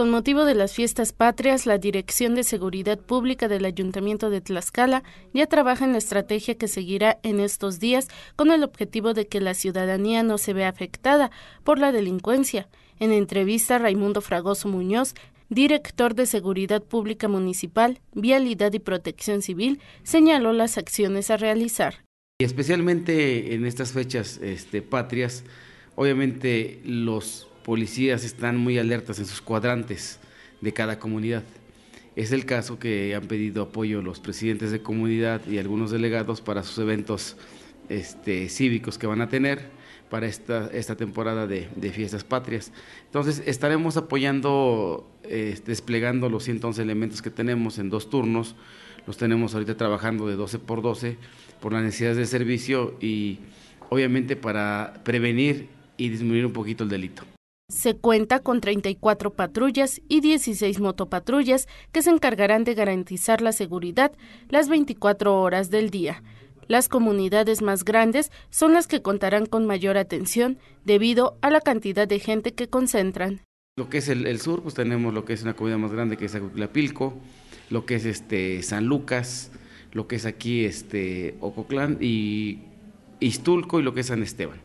Con motivo de las fiestas patrias, la Dirección de Seguridad Pública del Ayuntamiento de Tlaxcala ya trabaja en la estrategia que seguirá en estos días con el objetivo de que la ciudadanía no se vea afectada por la delincuencia. En entrevista, Raimundo Fragoso Muñoz, director de Seguridad Pública Municipal, Vialidad y Protección Civil, señaló las acciones a realizar. Y especialmente en estas fechas este, patrias, obviamente los policías están muy alertas en sus cuadrantes de cada comunidad. Es el caso que han pedido apoyo los presidentes de comunidad y algunos delegados para sus eventos este, cívicos que van a tener para esta, esta temporada de, fiestas patrias. Entonces, estaremos apoyando, este, desplegando los 111 elementos que tenemos en dos turnos. Los tenemos ahorita trabajando de 12 por 12 por las necesidades de servicio y obviamente para prevenir y disminuir un poquito el delito. Se cuenta con 34 patrullas y 16 motopatrullas que se encargarán de garantizar la seguridad las 24 horas del día. Las comunidades más grandes son las que contarán con mayor atención debido a la cantidad de gente que concentran. Lo que es el, sur, pues tenemos lo que es una comunidad más grande que es Acuclapilco, lo que es este San Lucas, lo que es aquí este Ocotlán y Istulco y lo que es San Esteban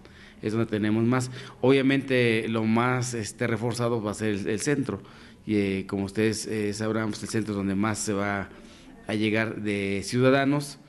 es donde tenemos más. Obviamente lo más este, reforzado va a ser el, centro, y eh, como ustedes eh, sabrán, pues, el centro es donde más se va a llegar de ciudadanos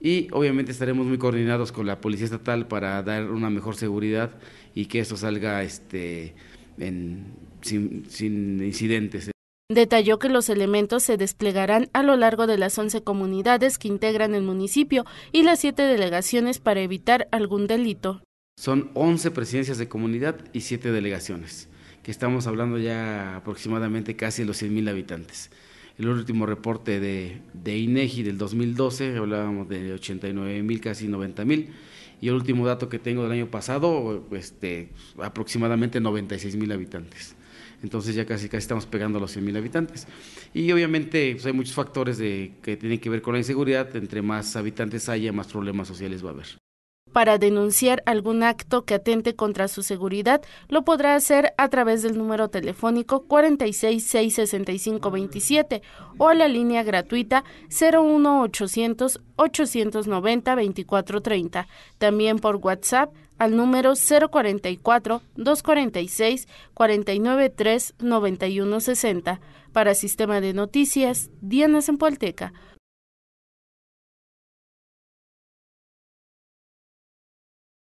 y obviamente estaremos muy coordinados con la Policía Estatal para dar una mejor seguridad y que esto salga este, sin, sin incidentes. Detalló que los elementos se desplegarán a lo largo de las 11 comunidades que integran el municipio y las 7 delegaciones para evitar algún delito. Son 11 presidencias de comunidad y 7 delegaciones, que estamos hablando ya aproximadamente casi de los mil habitantes. El último reporte de, INEGI del 2012, hablábamos de mil, casi mil, Y el último dato que tengo del año pasado, este, aproximadamente mil habitantes entonces ya casi casi estamos pegando a los mil habitantes. Y obviamente pues, hay muchos factores de, que tienen que ver con la inseguridad, entre más habitantes haya, más problemas sociales va a haber para denunciar algún acto que atente contra su seguridad, lo podrá hacer a través del número telefónico 4666527 o a la línea gratuita 01800 890 2430, también por WhatsApp al número 044 246 493 9160 para Sistema de Noticias Diana Polteca